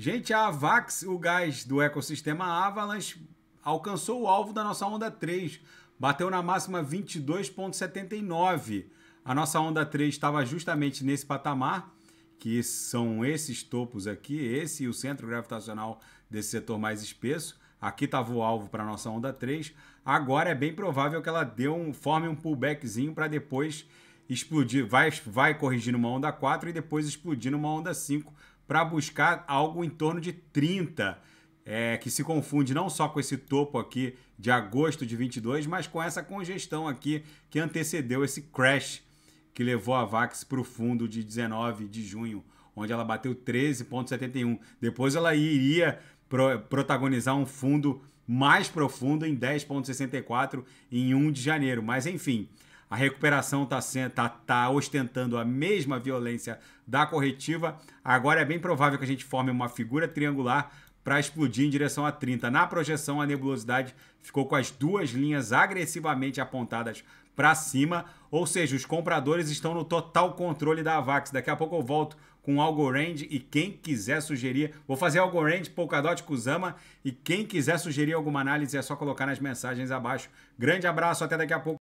Gente, a Avax, o gás do ecossistema Avalanche, alcançou o alvo da nossa onda 3. Bateu na máxima 22,79. A nossa onda 3 estava justamente nesse patamar, que são esses topos aqui, esse e o centro gravitacional desse setor mais espesso. Aqui estava o alvo para a nossa onda 3. Agora é bem provável que ela dê um, forme um pullbackzinho para depois explodir. Vai, vai corrigir numa onda 4 e depois explodir numa onda 5 para buscar algo em torno de 30, é, que se confunde não só com esse topo aqui de agosto de 22, mas com essa congestão aqui que antecedeu esse crash que levou a VAX para o fundo de 19 de junho, onde ela bateu 13,71. Depois ela iria pro protagonizar um fundo mais profundo em 10,64 em 1 de janeiro. Mas enfim, a recuperação está tá, tá ostentando a mesma violência da corretiva. Agora é bem provável que a gente forme uma figura triangular para explodir em direção a 30. Na projeção, a nebulosidade ficou com as duas linhas agressivamente apontadas para cima, ou seja, os compradores estão no total controle da Avax. Daqui a pouco eu volto com Algorand e quem quiser sugerir, vou fazer Algorand, Polkadot, Kuzama e quem quiser sugerir alguma análise é só colocar nas mensagens abaixo. Grande abraço, até daqui a pouco.